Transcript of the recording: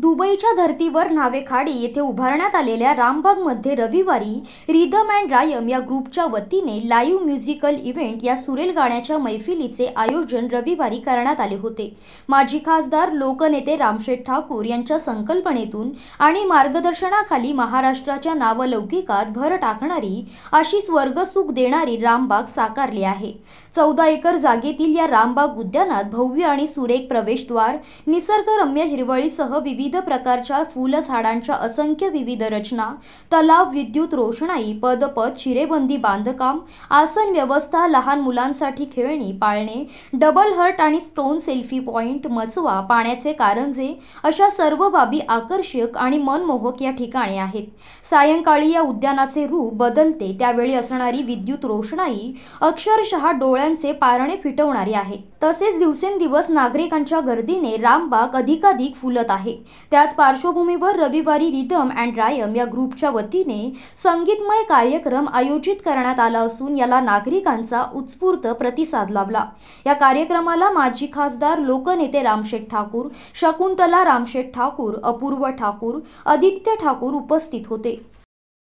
दुबईच्या धर्तीवर नावेखाडी येथे उभारण्यात आलेल्या रामबागमध्ये रविवारी रिदम अँड रायम या ग्रुपच्या वतीने लाईव्ह म्युझिकल इव्हेंट या सुरेल गाण्याच्या मैफिलीचे आयोजन रविवारी करण्यात आले होते माजी खासदार लोकनेते रामशेठ ठाकूर यांच्या संकल्पनेतून आणि मार्गदर्शनाखाली महाराष्ट्राच्या नावलौकिकात भर टाकणारी अशी स्वर्गसुख देणारी रामबाग साकारली आहे चौदा एकर जागेतील या रामबाग उद्यानात भव्य आणि सुरेख प्रवेशद्वार निसर्गरम्य हिरवळीसह विविध विविध प्रकारच्या झाडांच्या असंख्य विविध रचना तलाव विद्युत रोषणाई पदपद चिरेबंदी बांधकाम आसन व्यवस्था लहान मुलांसाठी खेळणी पाळणे डबल हर्ट आणि स्टोन सेल्फी पॉइंट मचवा पाण्याचे कारंजे अशा सर्व बाबी आकर्षक आणि मनमोहक या ठिकाणी आहेत सायंकाळी या उद्यानाचे रूप बदलते त्यावेळी असणारी विद्युत रोषणाई अक्षरशः डोळ्यांचे पारणे फिटवणारी आहे तसेच दिवसेंदिवस नागरिकांच्या गर्दीने रामबाग अधिकाधिक फुलत आहे त्याच पार्श्वभूमीवर रविवारी रिदम अँड रायम या ग्रुपच्या वतीने संगीतमय कार्यक्रम आयोजित करण्यात आला असून याला नागरिकांचा उत्स्फूर्त प्रतिसाद लाभला या कार्यक्रमाला माजी खासदार लोकनेते रामशेठ ठाकूर शकुंतला रामशेठ ठाकूर अपूर्व ठाकूर आदित्य ठाकूर उपस्थित होते